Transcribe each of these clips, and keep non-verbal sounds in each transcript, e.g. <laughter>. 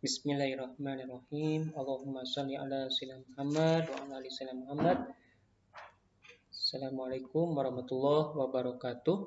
Bismillahirrahmanirrahim. Allahumma sholli ala sayyidina Muhammad wa ala ali sayyidina Muhammad. Assalamualaikum warahmatullahi wabarakatuh.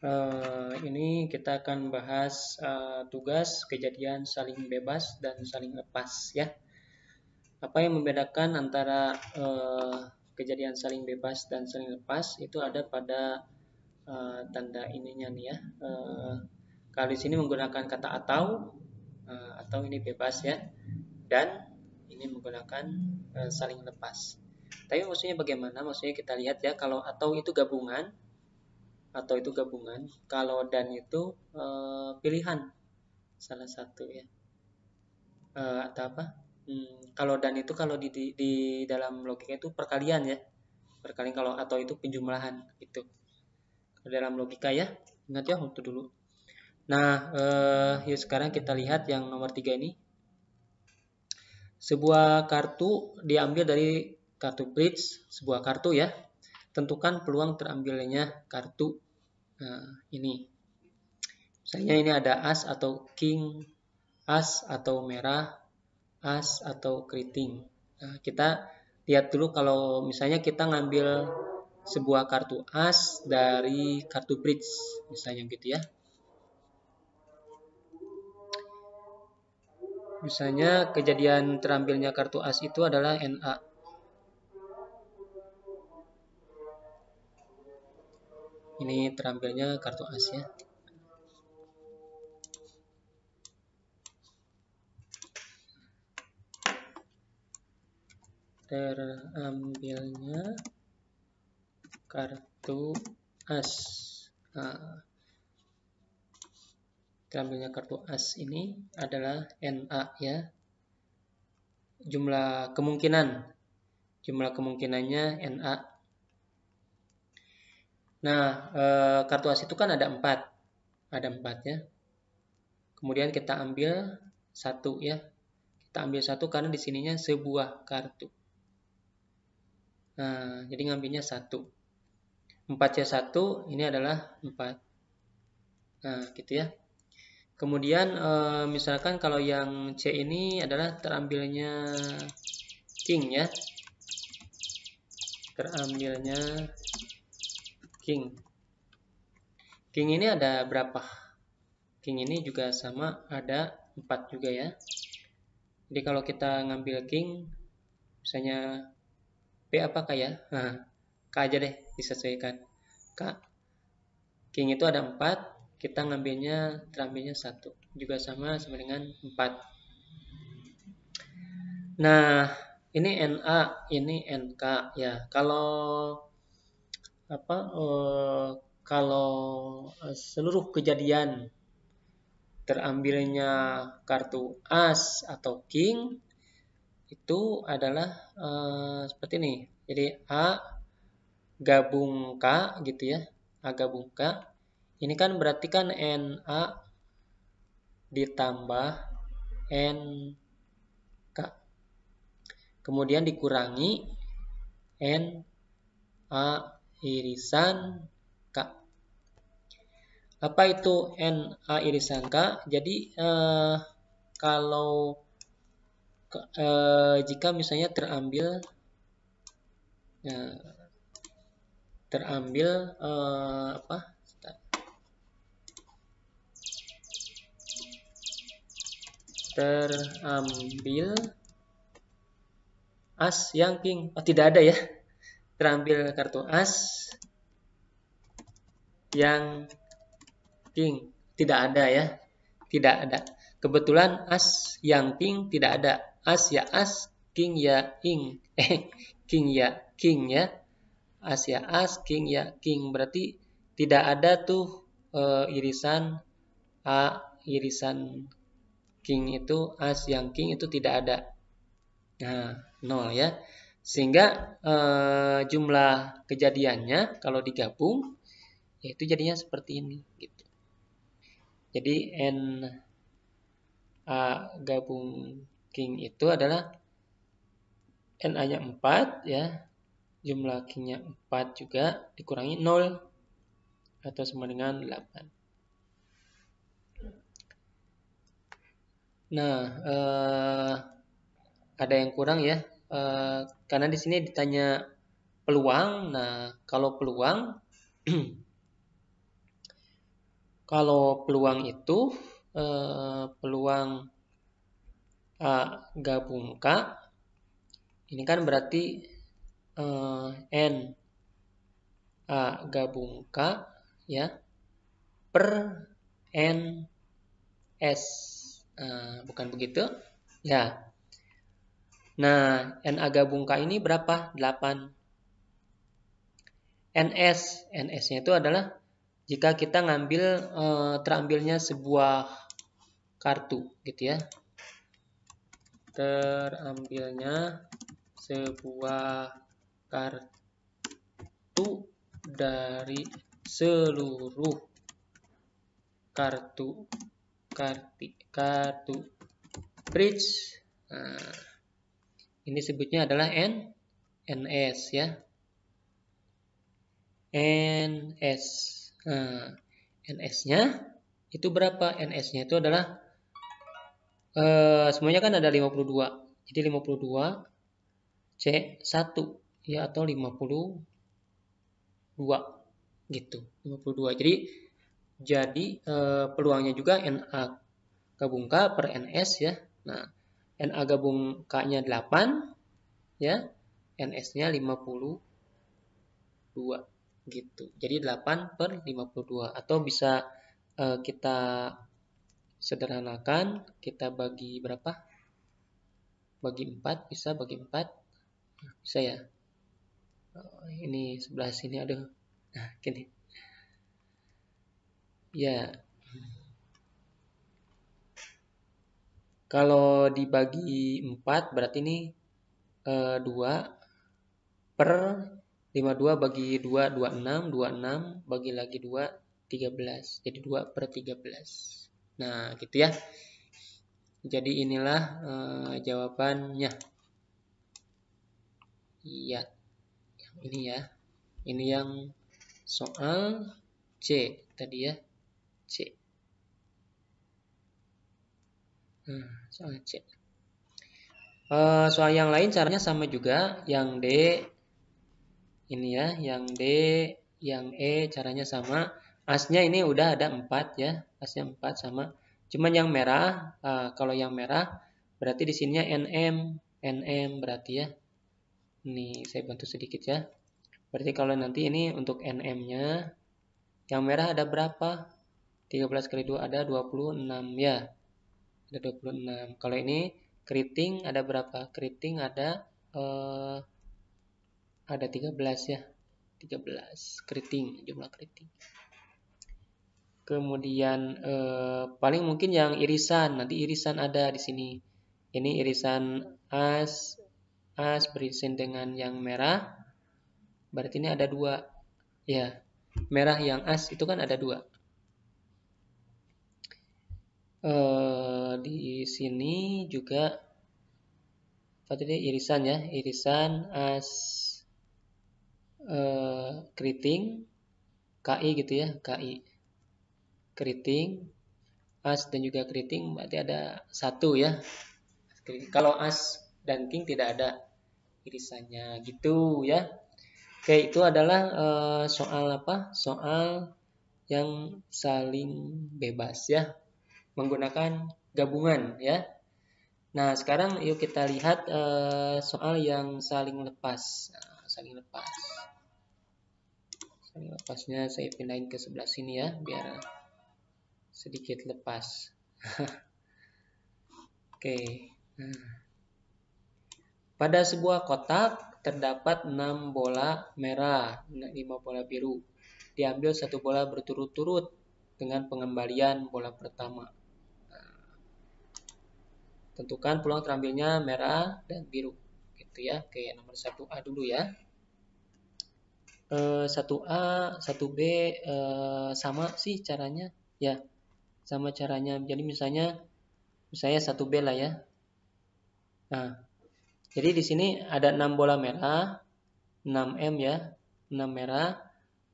Uh, ini kita akan bahas uh, tugas kejadian saling bebas dan saling lepas ya. Apa yang membedakan antara uh, kejadian saling bebas dan saling lepas itu ada pada uh, tanda ininya nih ya. Uh, kalau di sini menggunakan kata atau Eh, atau ini bebas ya dan ini menggunakan eh, saling lepas tapi maksudnya bagaimana maksudnya kita lihat ya kalau atau itu gabungan atau itu gabungan kalau dan itu eh, pilihan salah satu ya atau apa hmm, kalau dan itu kalau di, di, di dalam logika itu perkalian ya perkalian kalau atau itu penjumlahan itu dalam logika ya ingat ya waktu dulu Nah, eh, yuk sekarang kita lihat yang nomor tiga ini. Sebuah kartu diambil dari kartu bridge, sebuah kartu ya. Tentukan peluang terambilnya kartu nah, ini. Misalnya ini ada as atau king, as atau merah, as atau keriting. Nah, kita lihat dulu kalau misalnya kita ngambil sebuah kartu as dari kartu bridge, misalnya gitu ya. Misalnya kejadian terambilnya kartu as itu adalah NA. Ini terambilnya kartu as ya. Terambilnya kartu as. Nah terambilnya kartu as ini adalah NA ya. Jumlah kemungkinan. Jumlah kemungkinannya NA. Nah, e, kartu as itu kan ada empat. Ada empat ya. Kemudian kita ambil satu ya. Kita ambil satu karena di sininya sebuah kartu. Nah, jadi ngambilnya satu. 4C1 ini adalah empat. Nah, gitu ya. Kemudian eh, misalkan kalau yang C ini adalah terambilnya king ya. Terambilnya king. King ini ada berapa? King ini juga sama ada 4 juga ya. Jadi kalau kita ngambil king misalnya P apa ya? Nah, <laughs> K aja deh disesuaikan. K. King itu ada 4, kita ngambilnya terambilnya satu juga sama sama dengan 4 nah ini NA ini NK ya kalau apa eh, kalau seluruh kejadian terambilnya kartu as atau king itu adalah eh, seperti ini jadi A gabung K gitu ya A gabung K ini kan berarti kan NA ditambah NK. Kemudian dikurangi NA irisan K. Apa itu NA irisan K? Jadi eh, kalau eh, jika misalnya terambil eh, terambil eh, apa terambil as yang king. Oh, tidak ada ya. Terambil kartu as yang king. Tidak ada ya. Tidak ada. Kebetulan as yang king tidak ada. As ya as, king ya ing. <laughs> Eh, king ya king ya. As ya as, king ya king. Berarti tidak ada tuh e, irisan a irisan king itu as yang king itu tidak ada. Nah, nol ya. Sehingga e, jumlah kejadiannya kalau digabung itu jadinya seperti ini gitu. Jadi n a gabung king itu adalah n a-nya 4 ya. Jumlah kingnya 4 juga dikurangi 0 atau sama dengan 8. Nah, uh, ada yang kurang ya, uh, karena di sini ditanya peluang. Nah, kalau peluang, <clears throat> kalau peluang itu uh, peluang A gabung K, ini kan berarti uh, N A gabung K ya per N S Eh, bukan begitu? Ya. Nah, N agak bungka ini berapa? 8. NS, NS-nya itu adalah jika kita ngambil uh, terambilnya sebuah kartu gitu ya. Terambilnya sebuah kartu dari seluruh kartu kartu kartu bridge nah, ini sebutnya adalah N NS ya NS nah, NS nya itu berapa NS nya itu adalah uh, semuanya kan ada 52 jadi 52 C1 ya atau 52 gitu 52 jadi jadi eh, peluangnya juga NA gabung K per NS ya. Nah, NA gabung K-nya 8 ya. NS-nya 52 gitu. Jadi 8 per 52 atau bisa eh, kita sederhanakan kita bagi berapa? Bagi 4 bisa bagi 4 bisa ya. Eh, ini sebelah sini aduh. Nah, gini. Ya. Kalau dibagi 4 berarti ini e, eh, 2 per 52 bagi 2 26, 26 bagi lagi 2 13. Jadi 2 per 13. Nah, gitu ya. Jadi inilah e, jawabannya. Iya. Yang ini ya. Ini yang soal C tadi ya. C. soal C. Uh, soal yang lain caranya sama juga, yang D ini ya, yang D, yang E caranya sama. Asnya ini udah ada empat ya, asnya empat sama. Cuman yang merah, uh, kalau yang merah berarti di sininya NM, NM berarti ya. Ini saya bantu sedikit ya. Berarti kalau nanti ini untuk NM-nya, yang merah ada berapa? 13 kali 2 ada 26 ya. Ada 26. Kalau ini keriting ada berapa? Keriting ada eh, ada 13 ya. 13 keriting, jumlah keriting. Kemudian eh, paling mungkin yang irisan, nanti irisan ada di sini. Ini irisan as as berisin dengan yang merah. Berarti ini ada dua. Ya, merah yang as itu kan ada dua Eh, di sini juga tadi irisan ya irisan as eh, keriting KI gitu ya KI keriting as dan juga keriting berarti ada satu ya kalau as dan king tidak ada irisannya gitu ya oke itu adalah eh, soal apa soal yang saling bebas ya menggunakan gabungan ya. Nah, sekarang yuk kita lihat uh, soal yang saling lepas. Nah, saling lepas. Saling lepasnya saya pindahin ke sebelah sini ya biar sedikit lepas. <laughs> Oke. Okay. Nah. Pada sebuah kotak terdapat 6 bola merah, 5 bola biru. Diambil satu bola berturut-turut dengan pengembalian bola pertama. Tentukan peluang terambilnya merah dan biru. Gitu ya. Oke, nomor 1A dulu ya. 1A, eh, 1B eh, sama sih caranya. Ya, sama caranya. Jadi misalnya misalnya 1B lah ya. Nah, jadi di sini ada 6 bola merah, 6M ya, 6 merah,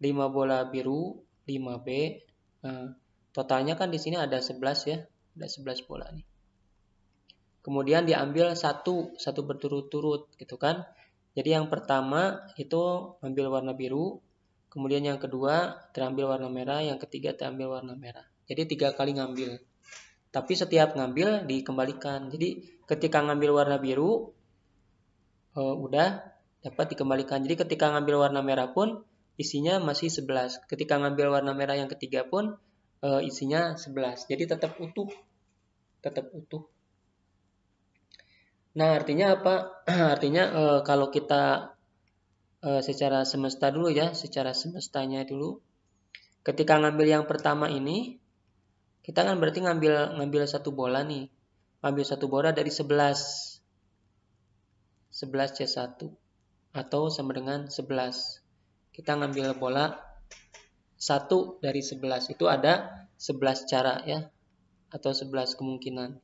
5 bola biru, 5B. Nah, totalnya kan di sini ada 11 ya, ada 11 bola nih kemudian diambil satu satu berturut-turut gitu kan jadi yang pertama itu ambil warna biru kemudian yang kedua terambil warna merah yang ketiga terambil warna merah jadi tiga kali ngambil tapi setiap ngambil dikembalikan jadi ketika ngambil warna biru e, udah dapat dikembalikan jadi ketika ngambil warna merah pun isinya masih 11 ketika ngambil warna merah yang ketiga pun e, isinya 11 jadi tetap utuh tetap utuh Nah, artinya apa? <clears throat> artinya e, kalau kita e, secara semesta dulu ya, secara semestanya dulu. Ketika ngambil yang pertama ini, kita kan berarti ngambil ngambil satu bola nih. Ngambil satu bola dari 11. 11 C1 atau sama dengan 11. Kita ngambil bola satu dari 11. Itu ada 11 cara ya atau 11 kemungkinan.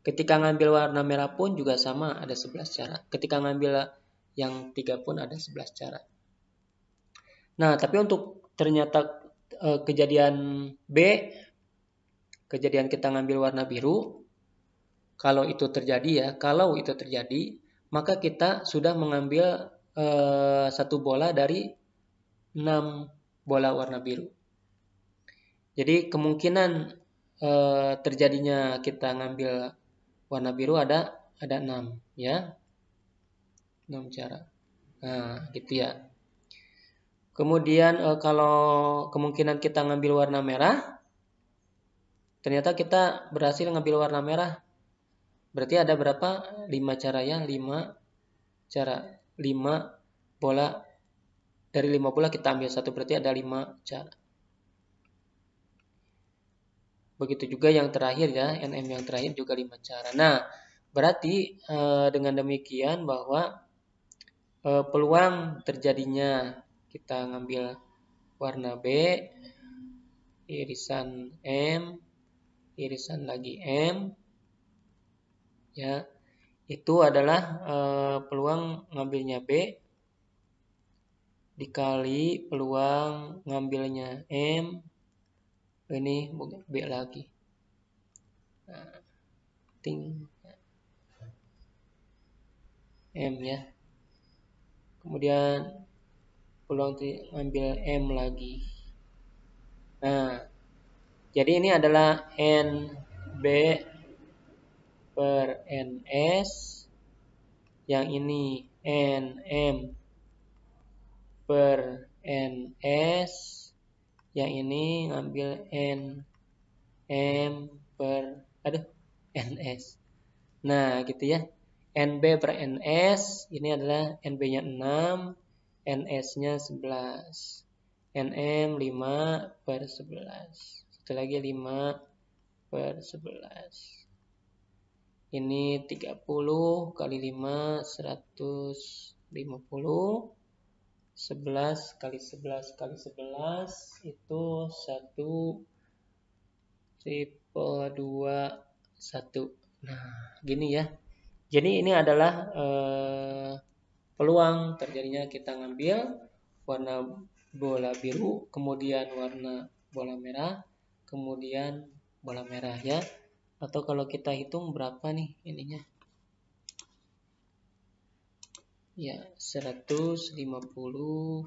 Ketika ngambil warna merah pun juga sama, ada 11 cara. Ketika ngambil yang tiga pun ada 11 cara. Nah, tapi untuk ternyata e, kejadian B, kejadian kita ngambil warna biru, kalau itu terjadi ya, kalau itu terjadi, maka kita sudah mengambil e, satu bola dari 6 bola warna biru. Jadi kemungkinan e, terjadinya kita ngambil warna biru ada ada 6 ya 6 cara nah gitu ya kemudian eh, kalau kemungkinan kita ngambil warna merah ternyata kita berhasil ngambil warna merah berarti ada berapa 5 cara ya 5 cara 5 bola dari 5 bola kita ambil satu berarti ada 5 cara Begitu juga yang terakhir ya, NM yang terakhir juga 5 cara. Nah, berarti e, dengan demikian bahwa e, peluang terjadinya kita ngambil warna B, irisan M, irisan lagi M, ya itu adalah e, peluang ngambilnya B dikali peluang ngambilnya M ini mungkin B lagi nah, ting M ya kemudian peluang ngambil M lagi nah jadi ini adalah N B per N S. yang ini N M per N S yang ini ngambil N M per aduh NS nah gitu ya NB per NS ini adalah NB nya 6 NS nya 11 NM 5 per 11 satu lagi 5 per 11 ini 30 kali 5 150 11 kali 11 kali 11 itu 1 triple 2 1. Nah, gini ya. Jadi ini adalah eh, peluang terjadinya kita ngambil warna bola biru, kemudian warna bola merah, kemudian bola merah ya. Atau kalau kita hitung berapa nih ininya? ya 150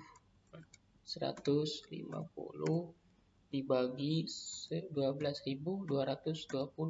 150 dibagi 12.220